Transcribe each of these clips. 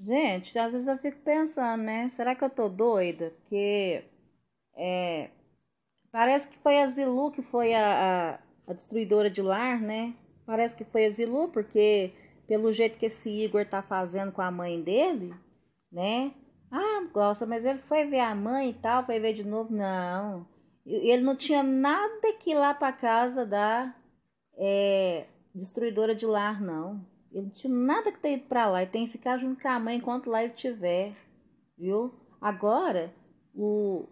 Gente, às vezes eu fico pensando, né? Será que eu tô doida? Porque é, parece que foi a Zilu que foi a, a, a, destruidora de lar, né? Parece que foi a Zilu, porque pelo jeito que esse Igor tá fazendo com a mãe dele, né? Ah, gosta, mas ele foi ver a mãe e tal, foi ver de novo. Não, ele não tinha nada que ir lá pra casa da é, destruidora de lar, não. Ele não tinha nada que ter ido para lá. E tem que ficar junto com a mãe enquanto lá ele tiver. Viu? Agora, o,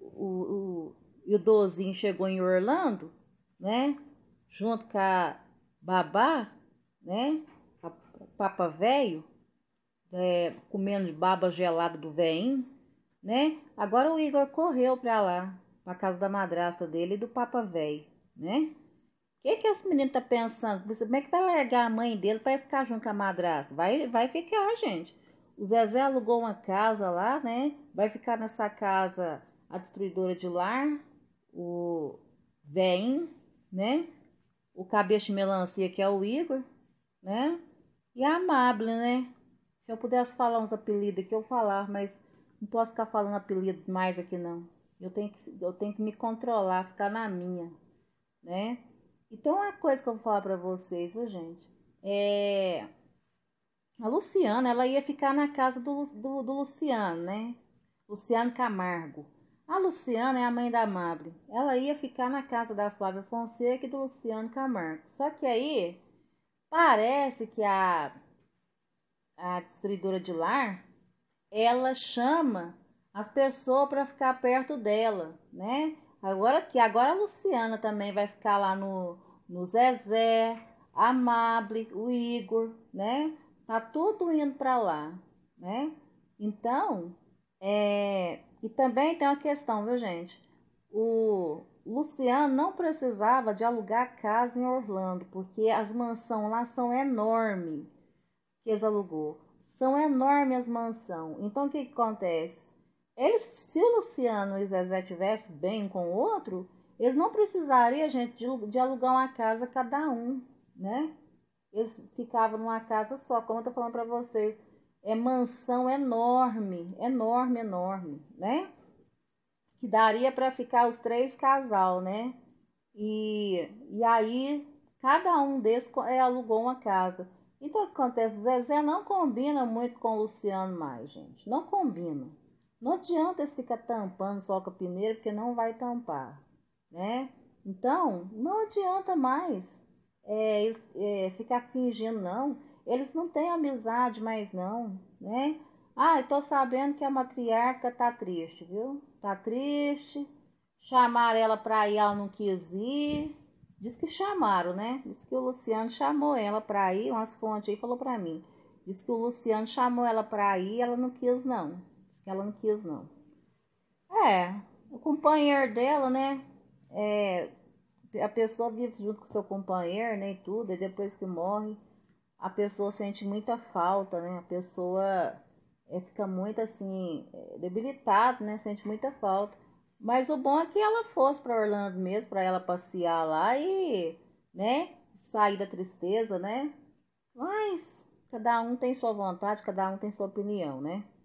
o, o idosinho chegou em Orlando, né? Junto com a babá, né? A papa velho, é, comendo baba gelada do veinho, né? Agora o Igor correu para lá, para casa da madrasta dele e do papa velho, né? que, que esse menino tá pensando? Como é que vai é tá largar a mãe dele para ficar junto com a madrasta? Vai, vai ficar, gente. O Zezé alugou uma casa lá, né? Vai ficar nessa casa a destruidora de lar, o Vem, né? O cabeça de melancia que é o Igor, né? E a Amable, né? Se eu pudesse falar uns apelidos aqui, eu falava, mas não posso ficar falando apelido mais aqui, não. Eu tenho que, eu tenho que me controlar, ficar na minha, né? Então, uma coisa que eu vou falar para vocês, viu, gente? É. A Luciana, ela ia ficar na casa do, do, do Luciano, né? Luciano Camargo. A Luciana é a mãe da Mabre. Ela ia ficar na casa da Flávia Fonseca e do Luciano Camargo. Só que aí, parece que a, a destruidora de lar, ela chama as pessoas para ficar perto dela, né? Agora que agora a Luciana também vai ficar lá no, no Zezé, a Mable, o Igor, né? Tá tudo indo para lá, né? Então, é, e também tem uma questão, viu, gente? O Luciano não precisava de alugar casa em Orlando, porque as mansões lá são enormes que eles alugou. São enormes as mansões. Então, o que, que acontece? Eles, se o Luciano e o Zezé tivessem bem com o outro, eles não precisariam, gente, de, de alugar uma casa cada um, né? Eles ficavam numa casa só, como eu tô falando para vocês. É mansão enorme, enorme, enorme, né? Que daria para ficar os três casal, né? E, e aí, cada um desses é, alugou uma casa. Então, o que acontece? Zezé não combina muito com o Luciano mais, gente. Não combina. Não adianta você ficar tampando só com a peneira, porque não vai tampar, né? Então, não adianta mais é, é, ficar fingindo, não. Eles não têm amizade mais, não, né? Ah, estou sabendo que a matriarca tá triste, viu? Tá triste. Chamaram ela para ir, ela não quis ir. Diz que chamaram, né? Diz que o Luciano chamou ela para ir, umas fontes aí falou para mim. Diz que o Luciano chamou ela para ir, ela não quis não que ela não quis, não. É, o companheiro dela, né? É, a pessoa vive junto com seu companheiro, né? E tudo, e depois que morre, a pessoa sente muita falta, né? A pessoa é, fica muito assim, é, debilitada, né? Sente muita falta. Mas o bom é que ela fosse para Orlando mesmo, para ela passear lá e, né? Sair da tristeza, né? Mas cada um tem sua vontade, cada um tem sua opinião, né?